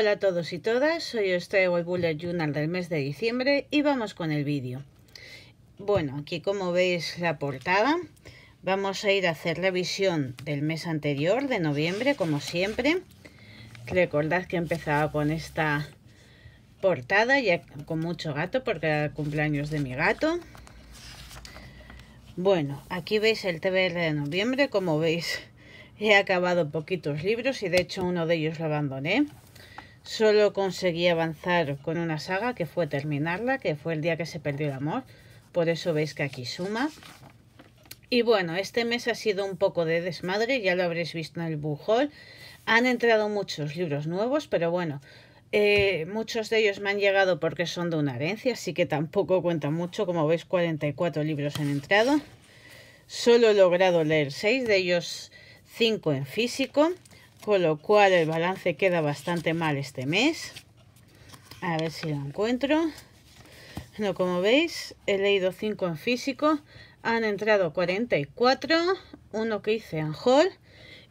Hola a todos y todas, soy Osteo Bullet Journal del mes de diciembre y vamos con el vídeo. Bueno, aquí como veis la portada, vamos a ir a hacer la visión del mes anterior, de noviembre, como siempre. Recordad que empezaba con esta portada, ya con mucho gato, porque era el cumpleaños de mi gato. Bueno, aquí veis el TBR de noviembre, como veis he acabado poquitos libros y de hecho uno de ellos lo abandoné. Solo conseguí avanzar con una saga que fue terminarla, que fue el día que se perdió el amor. Por eso veis que aquí suma. Y bueno, este mes ha sido un poco de desmadre, ya lo habréis visto en el bujol. Han entrado muchos libros nuevos, pero bueno, eh, muchos de ellos me han llegado porque son de una herencia, así que tampoco cuenta mucho. Como veis, 44 libros han entrado. Solo he logrado leer 6, de ellos 5 en físico con lo cual el balance queda bastante mal este mes. A ver si lo encuentro. Bueno, como veis, he leído 5 en físico, han entrado 44, uno que hice en haul,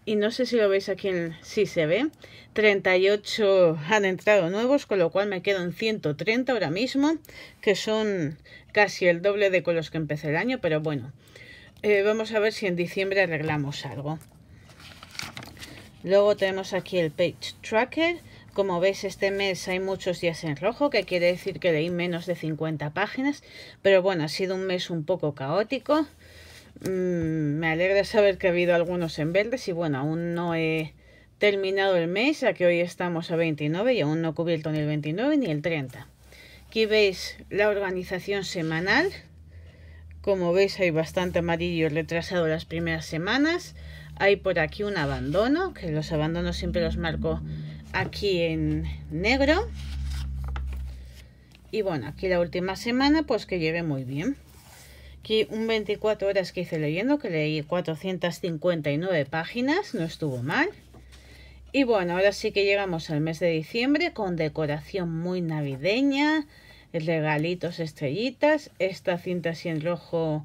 y no sé si lo veis aquí, en, si se ve, 38 han entrado nuevos, con lo cual me quedan 130 ahora mismo, que son casi el doble de con los que empecé el año, pero bueno, eh, vamos a ver si en diciembre arreglamos algo. Luego tenemos aquí el Page Tracker. Como veis, este mes hay muchos días en rojo, que quiere decir que leí menos de 50 páginas. Pero bueno, ha sido un mes un poco caótico. Mm, me alegra saber que ha habido algunos en verdes y bueno, aún no he terminado el mes, ya que hoy estamos a 29 y aún no he cubierto ni el 29 ni el 30. Aquí veis la organización semanal. Como veis hay bastante amarillo retrasado las primeras semanas. Hay por aquí un abandono, que los abandonos siempre los marco aquí en negro. Y bueno, aquí la última semana, pues que lleve muy bien. Aquí un 24 horas que hice leyendo, que leí 459 páginas, no estuvo mal. Y bueno, ahora sí que llegamos al mes de diciembre con decoración muy navideña, regalitos, estrellitas, esta cinta así en rojo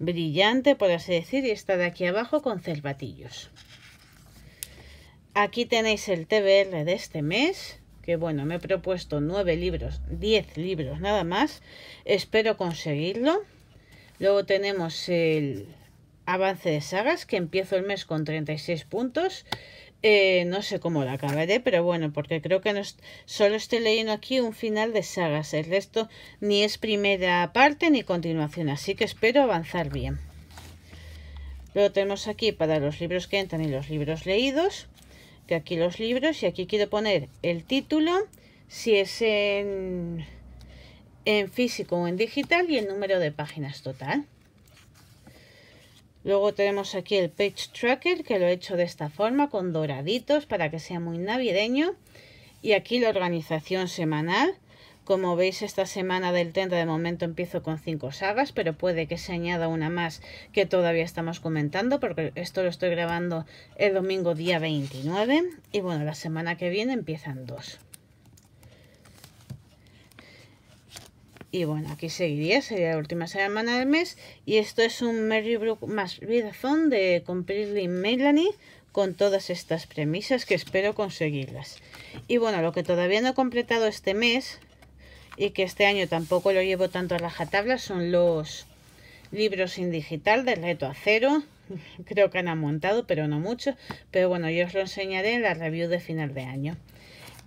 brillante, por así decir, y está de aquí abajo con cervatillos. Aquí tenéis el TBR de este mes, que bueno, me he propuesto nueve libros, 10 libros nada más, espero conseguirlo. Luego tenemos el avance de sagas, que empiezo el mes con 36 puntos. Eh, no sé cómo la acabaré, pero bueno, porque creo que no solo estoy leyendo aquí un final de sagas. El resto ni es primera parte ni continuación, así que espero avanzar bien. Luego tenemos aquí para los libros que entran y los libros leídos, que aquí los libros, y aquí quiero poner el título, si es en físico o en digital, y el número de páginas total. Luego tenemos aquí el Page Tracker, que lo he hecho de esta forma, con doraditos, para que sea muy navideño. Y aquí la organización semanal. Como veis, esta semana del 30 de momento empiezo con cinco sagas, pero puede que se añada una más que todavía estamos comentando, porque esto lo estoy grabando el domingo día 29. Y bueno, la semana que viene empiezan dos. Y bueno, aquí seguiría, sería la última semana del mes. Y esto es un Brook más son de Completely Melanie con todas estas premisas que espero conseguirlas. Y bueno, lo que todavía no he completado este mes y que este año tampoco lo llevo tanto a rajatabla son los libros sin digital del reto a cero. Creo que han montado, pero no mucho. Pero bueno, yo os lo enseñaré en la review de final de año.